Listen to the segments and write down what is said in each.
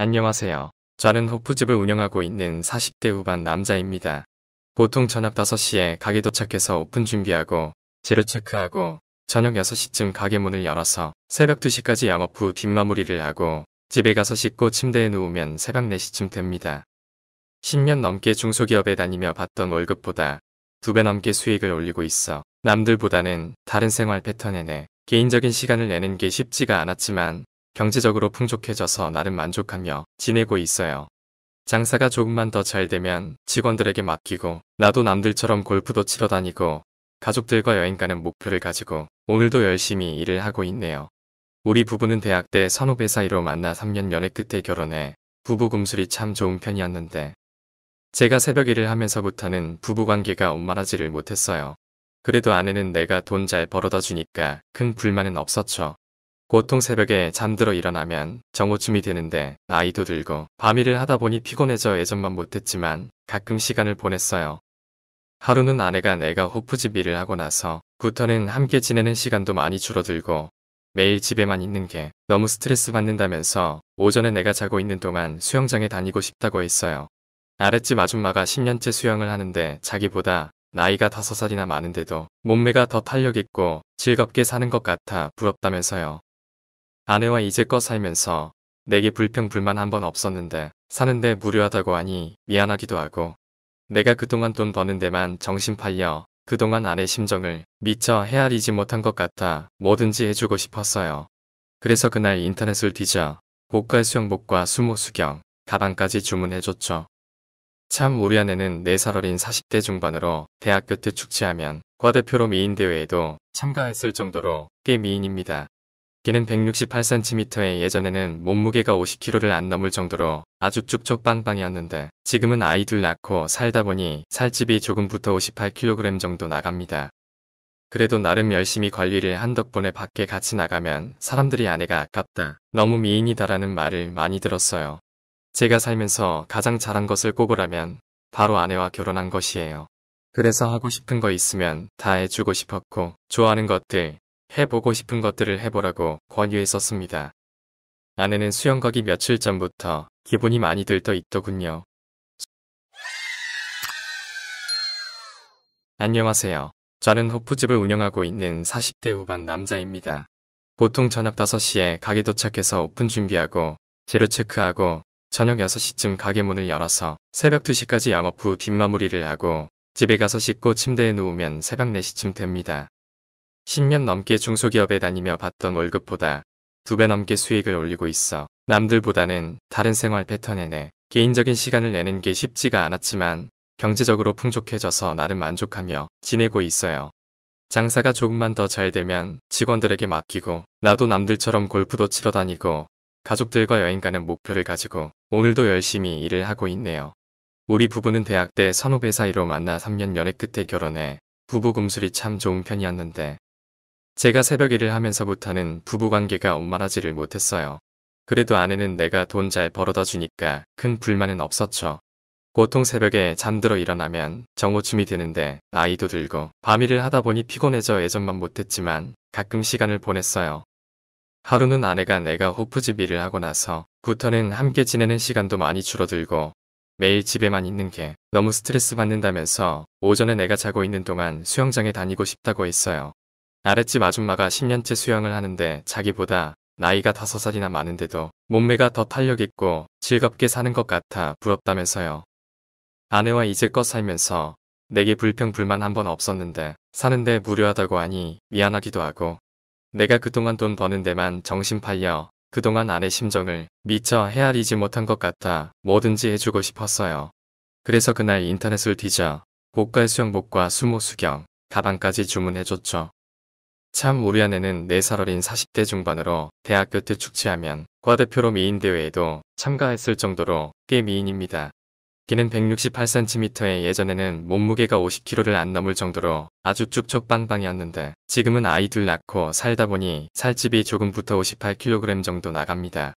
안녕하세요. 저는 호프집을 운영하고 있는 40대 후반 남자입니다. 보통 저녁 5시에 가게 도착해서 오픈 준비하고 재료 체크하고 저녁 6시쯤 가게 문을 열어서 새벽 2시까지 영업 후 뒷마무리를 하고 집에 가서 씻고 침대에 누우면 새벽 4시쯤 됩니다. 10년 넘게 중소기업에 다니며 받던 월급보다 두 배 넘게 수익을 올리고 있어 남들보다는 다른 생활 패턴에 내 개인적인 시간을 내는 게 쉽지가 않았지만 경제적으로 풍족해져서 나름 만족하며 지내고 있어요. 장사가 조금만 더 잘 되면 직원들에게 맡기고 나도 남들처럼 골프도 치러 다니고 가족들과 여행 가는 목표를 가지고 오늘도 열심히 일을 하고 있네요. 우리 부부는 대학 때 선후배 사이로 만나 3년 연애 끝에 결혼해 부부 금술이 참 좋은 편이었는데 제가 새벽 일을 하면서부터는 부부관계가 원만하지를 못했어요. 그래도 아내는 내가 돈 잘 벌어다 주니까 큰 불만은 없었죠. 보통 새벽에 잠들어 일어나면 정오쯤이 되는데 나이도 들고 밤일을 하다 보니 피곤해져 예전만 못했지만 가끔 시간을 보냈어요. 하루는 아내가 내가 호프집 일을 하고 나서 부터는 함께 지내는 시간도 많이 줄어들고 매일 집에만 있는 게 너무 스트레스 받는다면서 오전에 내가 자고 있는 동안 수영장에 다니고 싶다고 했어요. 아랫집 아줌마가 10년째 수영을 하는데 자기보다 나이가 5살이나 많은데도 몸매가 더 탄력있고 즐겁게 사는 것 같아 부럽다면서요. 아내와 이제껏 살면서 내게 불평불만 한 번 없었는데 사는데 무료하다고 하니 미안하기도 하고 내가 그동안 돈 버는 데만 정신 팔려 그동안 아내 심정을 미처 헤아리지 못한 것 같아 뭐든지 해주고 싶었어요. 그래서 그날 인터넷을 뒤져 고가 수영복과 수모수경, 가방까지 주문해줬죠. 참 우리 아내는 4살 어린 40대 중반으로 대학교 때 축제하면 과대표로 미인대회에도 참가했을 정도로 꽤 미인입니다. 기는 168cm에 예전에는 몸무게가 50kg를 안 넘을 정도로 아주 쭉쭉 빵빵이었는데 지금은 아이들 낳고 살다 보니 살집이 조금부터 58kg 정도 나갑니다. 그래도 나름 열심히 관리를 한 덕분에 밖에 같이 나가면 사람들이 아내가 아깝다, 너무 미인이다라는 말을 많이 들었어요. 제가 살면서 가장 잘한 것을 꼽으라면 바로 아내와 결혼한 것이에요. 그래서 하고 싶은 거 있으면 다 해주고 싶었고 좋아하는 것들 해보고 싶은 것들을 해보라고 권유했었습니다. 아내는 수영 가기 며칠 전부터 기분이 많이 들떠 있더군요. 안녕하세요. 저는 호프집을 운영하고 있는 40대 후반 남자입니다. 보통 저녁 5시에 가게 도착해서 오픈 준비하고 재료 체크하고 저녁 6시쯤 가게 문을 열어서 새벽 2시까지 영업 후 뒷마무리를 하고 집에 가서 씻고 침대에 누우면 새벽 4시쯤 됩니다. 10년 넘게 중소기업에 다니며 받던 월급보다 두 배 넘게 수익을 올리고 있어 남들보다는 다른 생활 패턴에 내 개인적인 시간을 내는 게 쉽지가 않았지만 경제적으로 풍족해져서 나름 만족하며 지내고 있어요. 장사가 조금만 더 잘 되면 직원들에게 맡기고 나도 남들처럼 골프도 치러 다니고 가족들과 여행 가는 목표를 가지고 오늘도 열심히 일을 하고 있네요. 우리 부부는 대학 때 선후배 사이로 만나 3년 연애 끝에 결혼해 부부 금술이 참 좋은 편이었는데 제가 새벽 일을 하면서 부터는 부부관계가 원만하지를 못했어요. 그래도 아내는 내가 돈 잘 벌어다 주니까 큰 불만은 없었죠. 보통 새벽에 잠들어 일어나면 정오춤이 되는데 아이도 들고 밤일을 하다 보니 피곤해져 예전만 못했지만 가끔 시간을 보냈어요. 하루는 아내가 내가 호프집 일을 하고 나서 부터는 함께 지내는 시간도 많이 줄어들고 매일 집에만 있는 게 너무 스트레스 받는다면서 오전에 내가 자고 있는 동안 수영장에 다니고 싶다고 했어요. 아랫집 아줌마가 10년째 수영을 하는데 자기보다 나이가 5살이나 많은데도 몸매가 더 탄력있고 즐겁게 사는 것 같아 부럽다면서요. 아내와 이제껏 살면서 내게 불평 불만 한 번 없었는데 사는데 무료하다고 하니 미안하기도 하고 내가 그동안 돈 버는 데만 정신 팔려 그동안 아내 심정을 미처 헤아리지 못한 것 같아 뭐든지 해주고 싶었어요. 그래서 그날 인터넷을 뒤져 고가 수영복과 수모 수경, 가방까지 주문해줬죠. 참 우리 아내는 4살 어린 40대 중반으로 대학교 때 축제하면 과대표로 미인대회에도 참가했을 정도로 꽤 미인입니다. 기는 168cm에 예전에는 몸무게가 50kg를 안 넘을 정도로 아주 쭉쭉 빵빵이었는데 지금은 아이 들 낳고 살다 보니 살집이 조금부터 58kg 정도 나갑니다.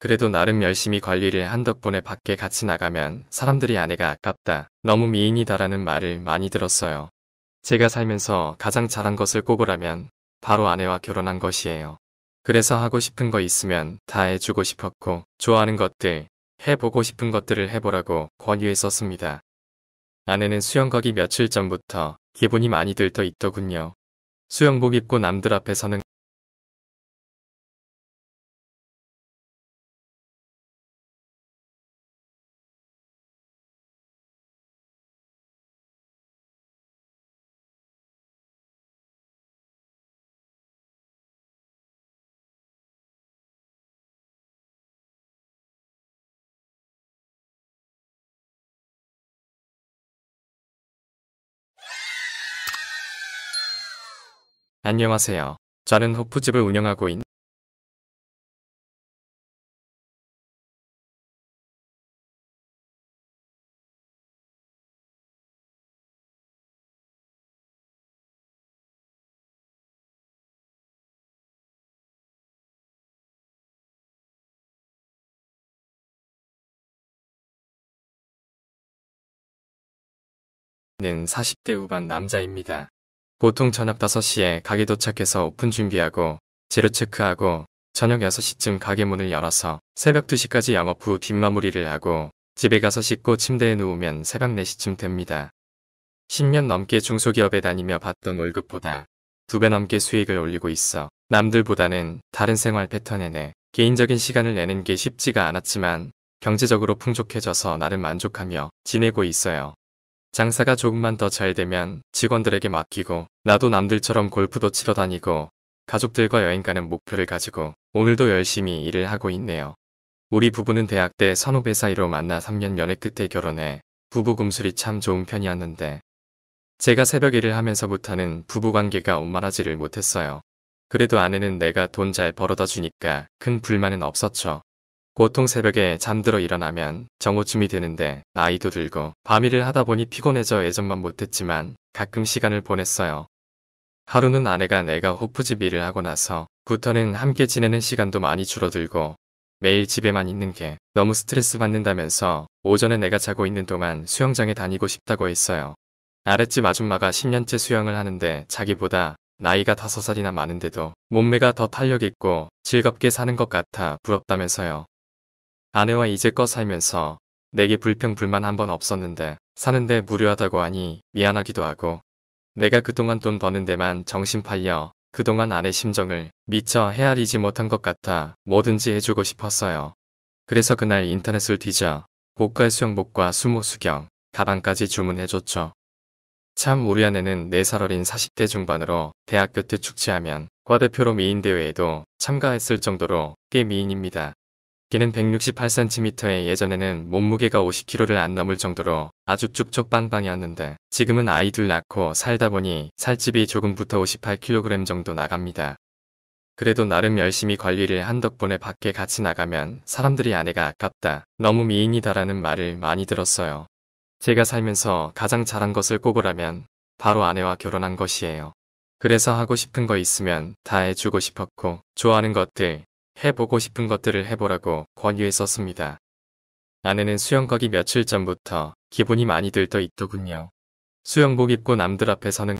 그래도 나름 열심히 관리를 한 덕분에 밖에 같이 나가면 사람들이 아내가 아깝다, 너무 미인이다라는 말을 많이 들었어요. 제가 살면서 가장 잘한 것을 꼽으라면 바로 아내와 결혼한 것이에요. 그래서 하고 싶은 거 있으면 다 해주고 싶었고 좋아하는 것들, 해보고 싶은 것들을 해보라고 권유했었습니다. 아내는 수영거기 며칠 전부터 기분이 많이 들떠 있더군요. 수영복 입고 남들 앞에 서는 안녕하세요. 저는 호프집을 운영하고 있는 40대 후반 남자입니다. 보통 저녁 5시에 가게 도착해서 오픈 준비하고 재료 체크하고 저녁 6시쯤 가게 문을 열어서 새벽 2시까지 영업 후 뒷마무리를 하고 집에 가서 씻고 침대에 누우면 새벽 4시쯤 됩니다. 10년 넘게 중소기업에 다니며 받던 월급보다 두 배 넘게 수익을 올리고 있어 남들보다는 다른 생활 패턴에 내 개인적인 시간을 내는 게 쉽지가 않았지만 경제적으로 풍족해져서 나름 만족하며 지내고 있어요. 장사가 조금만 더 잘 되면 직원들에게 맡기고 나도 남들처럼 골프도 치러 다니고 가족들과 여행 가는 목표를 가지고 오늘도 열심히 일을 하고 있네요. 우리 부부는 대학 때 선후배 사이로 만나 3년 연애 끝에 결혼해 부부 금술이 참 좋은 편이었는데 제가 새벽 일을 하면서부터는 부부관계가 원만하지를 못했어요. 그래도 아내는 내가 돈 잘 벌어다 주니까 큰 불만은 없었죠. 보통 새벽에 잠들어 일어나면 정오쯤이 되는데 나이도 들고 밤일을 하다 보니 피곤해져 예전만 못했지만 가끔 시간을 보냈어요. 하루는 아내가 내가 호프집 일을 하고 나서 부터는 함께 지내는 시간도 많이 줄어들고 매일 집에만 있는 게 너무 스트레스 받는다면서 오전에 내가 자고 있는 동안 수영장에 다니고 싶다고 했어요. 아랫집 아줌마가 10년째 수영을 하는데 자기보다 나이가 5살이나 많은데도 몸매가 더 탄력있고 즐겁게 사는 것 같아 부럽다면서요. 아내와 이제껏 살면서 내게 불평불만 한 번 없었는데 사는데 무료하다고 하니 미안하기도 하고 내가 그동안 돈 버는 데만 정신 팔려 그동안 아내 심정을 미처 헤아리지 못한 것 같아 뭐든지 해주고 싶었어요. 그래서 그날 인터넷을 뒤져 고가 수영복과 수모수경, 가방까지 주문해줬죠. 참 우리 아내는 4살 어린 40대 중반으로 대학교 때 축제하면 과대표로 미인대회에도 참가했을 정도로 꽤 미인입니다. 걔는 168cm에 예전에는 몸무게가 50kg를 안 넘을 정도로 아주 쭉쭉 빵빵이었는데 지금은 아이들 낳고 살다 보니 살집이 조금부터 58kg 정도 나갑니다. 그래도 나름 열심히 관리를 한 덕분에 밖에 같이 나가면 사람들이 아내가 아깝다, 너무 미인이다라는 말을 많이 들었어요. 제가 살면서 가장 잘한 것을 꼽으라면 바로 아내와 결혼한 것이에요. 그래서 하고 싶은 거 있으면 다 해주고 싶었고 좋아하는 것들 해보고 싶은 것들을 해보라고 권유했었습니다. 아내는 수영 거기 며칠 전부터 기분이 많이 들떠 있더군요. 수영복 입고 남들 앞에 서는